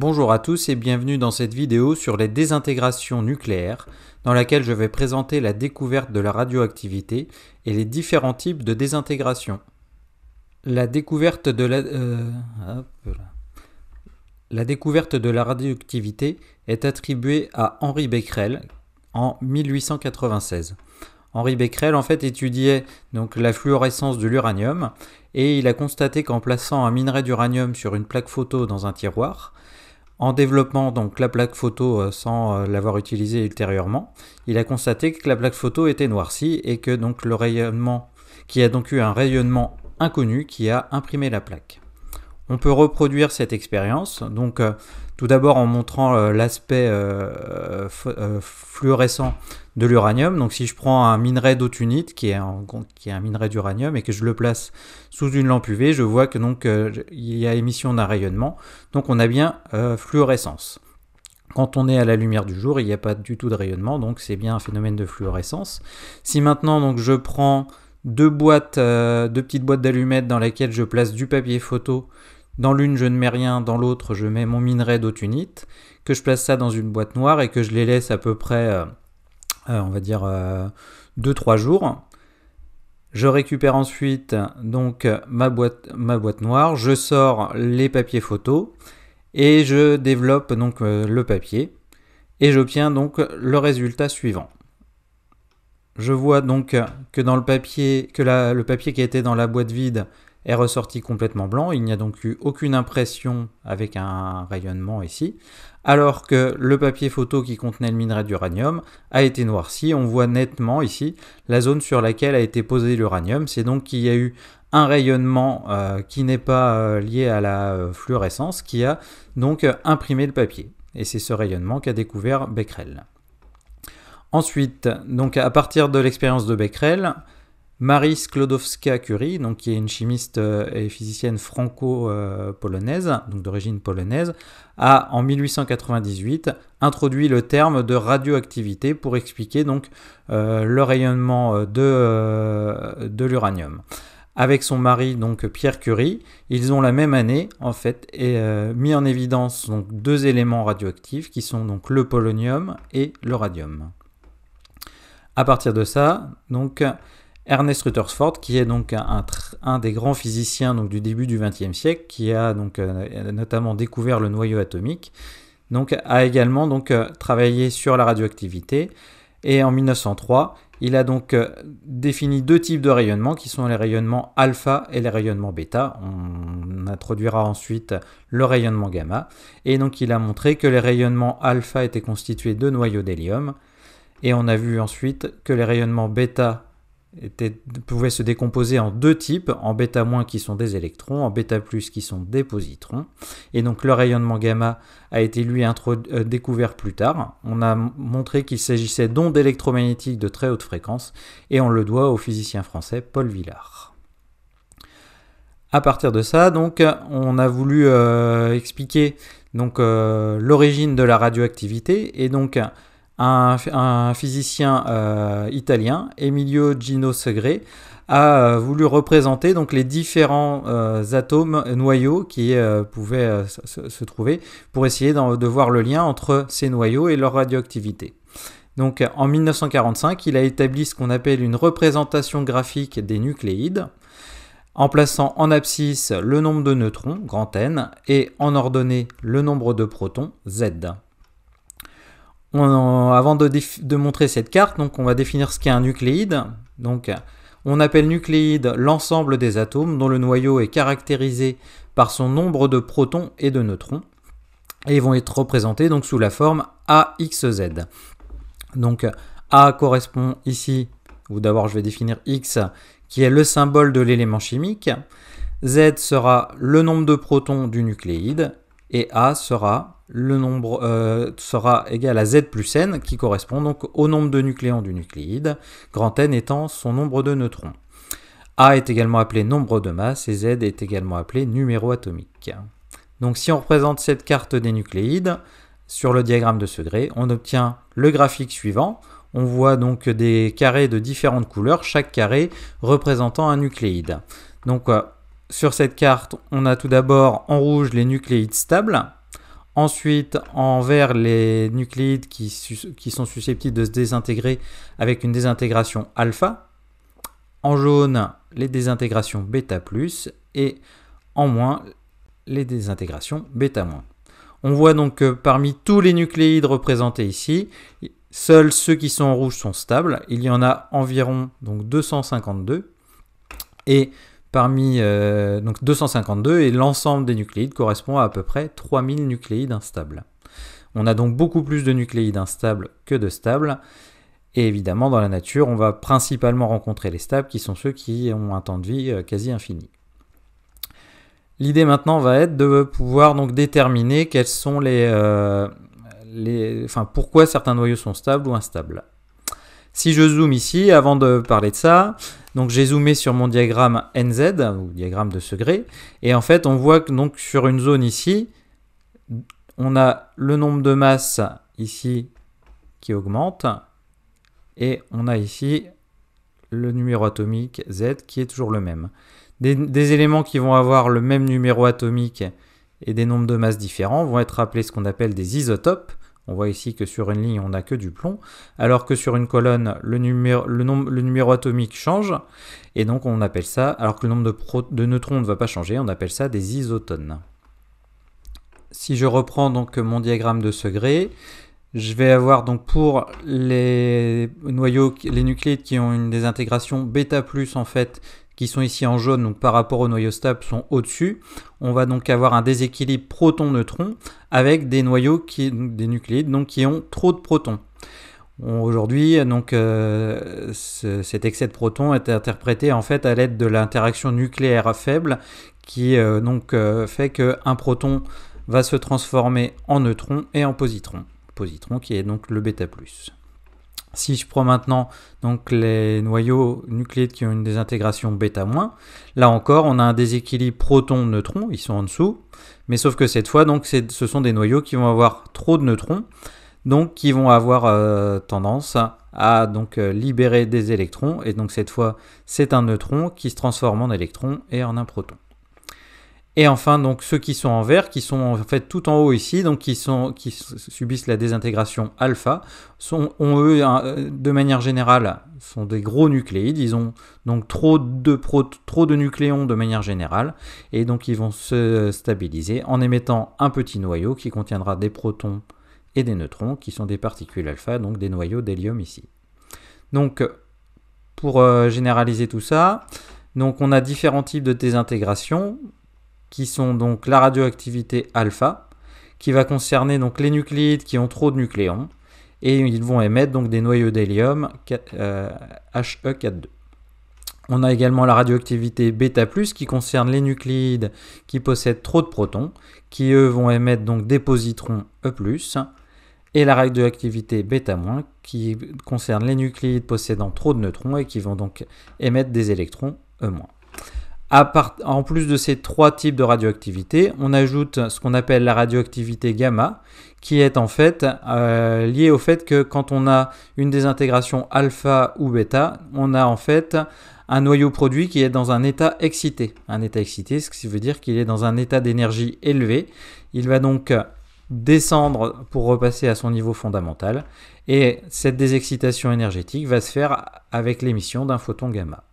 Bonjour à tous et bienvenue dans cette vidéo sur les désintégrations nucléaires dans laquelle je vais présenter la découverte de la radioactivité et les différents types de désintégration. La découverte de la, euh, découverte de la radioactivité est attribuée à Henri Becquerel en 1896. Henri Becquerel en fait étudiait donc la fluorescence de l'uranium et il a constaté qu'en plaçant un minerai d'uranium sur une plaque photo dans un tiroir, en développant donc la plaque photo euh, sans euh, l'avoir utilisée ultérieurement, il a constaté que la plaque photo était noircie et que donc le rayonnement, qui a donc eu un rayonnement inconnu qui a imprimé la plaque. On peut reproduire cette expérience, donc euh, tout d'abord en montrant euh, l'aspect euh, fluorescent de l'uranium. Donc si je prends un minerai d'autunite, qui, est un, qui est un minerai d'uranium, et que je le place sous une lampe UV, je vois que donc il y a émission d'un rayonnement, donc on a bien fluorescence. Quand on est à la lumière du jour, il n'y a pas du tout de rayonnement, donc c'est bien un phénomène de fluorescence. Si maintenant donc je prends deux boîtes, deux petites boîtes d'allumettes dans lesquelles je place du papier photo dans l'une, je ne mets rien, dans l'autre, je mets mon minerai d'autunite, que je place ça dans une boîte noire et que je les laisse à peu près, euh, euh, on va dire, 2-3 euh, jours. Je récupère ensuite donc ma boîte, noire, je sors les papiers photos et je développe donc le papier et j'obtiens donc le résultat suivant. Je vois donc que dans le papier, que le papier qui était dans la boîte vide est ressorti complètement blanc. Il n'y a donc eu aucune impression avec un rayonnement ici, alors que le papier photo qui contenait le minerai d'uranium a été noirci. On voit nettement ici la zone sur laquelle a été posé l'uranium. C'est donc qu'il y a eu un rayonnement euh, qui n'est pas euh, lié à la euh, fluorescence qui a donc imprimé le papier. Et c'est ce rayonnement qu'a découvert Becquerel. Ensuite, donc à partir de l'expérience de Becquerel, Marie Sklodowska-Curie, donc qui est une chimiste euh, et physicienne franco-polonaise, donc d'origine polonaise, a en 1898 introduit le terme de radioactivité pour expliquer donc euh, le rayonnement euh, de, l'uranium. Avec son mari donc Pierre Curie, ils ont la même année en fait et, mis en évidence donc deux éléments radioactifs qui sont donc le polonium et le radium. À partir de ça, donc Ernest Rutherford, qui est donc un, des grands physiciens donc, du début du XXe siècle, qui a donc euh, notamment découvert le noyau atomique, donc, a également donc, euh, travaillé sur la radioactivité. Et en 1903, il a donc euh, défini deux types de rayonnements qui sont les rayonnements alpha et les rayonnements bêta. On introduira ensuite le rayonnement gamma. Et donc il a montré que les rayonnements alpha étaient constitués de noyaux d'hélium. Et on a vu ensuite que les rayonnements bêta pouvait se décomposer en deux types, en bêta- moins qui sont des électrons, en bêta plus qui sont des positrons. Et donc le rayonnement gamma a été lui euh, découvert plus tard. On a montré qu'il s'agissait d'ondes électromagnétiques de très haute fréquence et on le doit au physicien français Paul Villard. À partir de ça, donc, on a voulu euh, expliquer donc euh, l'origine de la radioactivité et donc un, physicien euh, italien, Emilio Gino Segre, a euh, voulu représenter donc les différents euh, atomes noyaux qui pouvaient se, trouver pour essayer de voir le lien entre ces noyaux et leur radioactivité. Donc en 1945, il a établi ce qu'on appelle une représentation graphique des nucléides en plaçant en abscisse le nombre de neutrons, N, et en ordonnée le nombre de protons, Z avant de, montrer cette carte, on va définir ce qu'est un nucléide. Donc on appelle nucléide l'ensemble des atomes dont le noyau est caractérisé par son nombre de protons et de neutrons. Et ils vont être représentés donc sous la forme AXZ. Donc A correspond ici, ou d'abord je vais définir X, qui est le symbole de l'élément chimique. Z sera le nombre de protons du nucléide et A sera, le nombre, euh, sera égal à Z plus N, qui correspond donc au nombre de nucléons du nucléide, grand N étant son nombre de neutrons. A est également appelé nombre de masse et Z est également appelé numéro atomique. Donc si on représente cette carte des nucléides sur le diagramme de Segré, on obtient le graphique suivant. On voit donc des carrés de différentes couleurs, chaque carré représentant un nucléide. Donc euh, sur cette carte, on a tout d'abord en rouge les nucléides stables, ensuite en vert les nucléides qui, sont susceptibles de se désintégrer avec une désintégration alpha, en jaune les désintégrations bêta plus et en moins les désintégrations bêta moins. On voit donc que parmi tous les nucléides représentés ici, seuls ceux qui sont en rouge sont stables. Il y en a environ donc 252. Et parmi euh, donc 252 et l'ensemble des nucléides correspond à à peu près 3000 nucléides instables. On a donc beaucoup plus de nucléides instables que de stables. Et évidemment, dans la nature, on va principalement rencontrer les stables qui sont ceux qui ont un temps de vie euh, quasi infini. L'idée maintenant va être de pouvoir donc déterminer quels sont les, euh, les enfin, pourquoi certains noyaux sont stables ou instables. Si je zoome ici, avant de parler de ça, donc j'ai zoomé sur mon diagramme NZ, ou diagramme de Segré, et en fait on voit que donc sur une zone ici, on a le nombre de masses ici qui augmente, et on a ici le numéro atomique Z qui est toujours le même. des éléments qui vont avoir le même numéro atomique et des nombres de masses différents vont être appelés ce qu'on appelle des isotopes, on voit ici que sur une ligne, on n'a que du plomb, alors que sur une colonne, le numéro, le, numéro atomique change, et donc on appelle ça, alors que le nombre de, de neutrons ne va pas changer, on appelle ça des isotones. Si je reprends donc mon diagramme de Segré, je vais avoir donc pour les noyaux, les nucléides qui ont une désintégration bêta plus en fait, qui sont ici en jaune, donc par rapport au noyau stable, sont au-dessus. On va donc avoir un déséquilibre proton-neutron avec des noyaux, qui, des nucléides, donc qui ont trop de protons. Aujourd'hui, donc, euh, cet excès de protons est interprété en fait à l'aide de l'interaction nucléaire faible, qui euh, donc euh, fait qu'un proton va se transformer en neutron et en positron. Positron qui est donc le bêta plus. Si je prends maintenant donc les noyaux nucléides qui ont une désintégration bêta-, là encore on a un déséquilibre proton-neutron, ils sont en dessous, mais sauf que cette fois donc ce sont des noyaux qui vont avoir trop de neutrons, donc qui vont avoir euh, tendance à donc euh, libérer des électrons et donc cette fois c'est un neutron qui se transforme en électron et en un proton. Et enfin, donc ceux qui sont en vert, qui sont en fait tout en haut ici, donc qui, sont, qui subissent la désintégration alpha, sont, ont eux, euh, de manière générale, sont des gros nucléides. Ils ont donc trop de, trop de nucléons de manière générale, et donc ils vont se stabiliser en émettant un petit noyau qui contiendra des protons et des neutrons, qui sont des particules alpha, donc des noyaux d'hélium ici. Donc, pour euh, généraliser tout ça, donc on a différents types de désintégration qui sont donc la radioactivité alpha, qui va concerner donc les nucléides qui ont trop de nucléons, et ils vont émettre donc des noyaux d'hélium HE42. Euh, On a également la radioactivité bêta qui concerne les nucléides qui possèdent trop de protons, qui eux vont émettre donc des positrons E+, et la radioactivité bêta qui concerne les nucléides possédant trop de neutrons et qui vont donc émettre des électrons E- en plus de ces trois types de radioactivité, on ajoute ce qu'on appelle la radioactivité gamma, qui est en fait euh, liée au fait que quand on a une désintégration alpha ou bêta, on a en fait un noyau produit qui est dans un état excité. Un état excité, ce qui veut dire qu'il est dans un état d'énergie élevé. Il va donc descendre pour repasser à son niveau fondamental. Et cette désexcitation énergétique va se faire avec l'émission d'un photon gamma.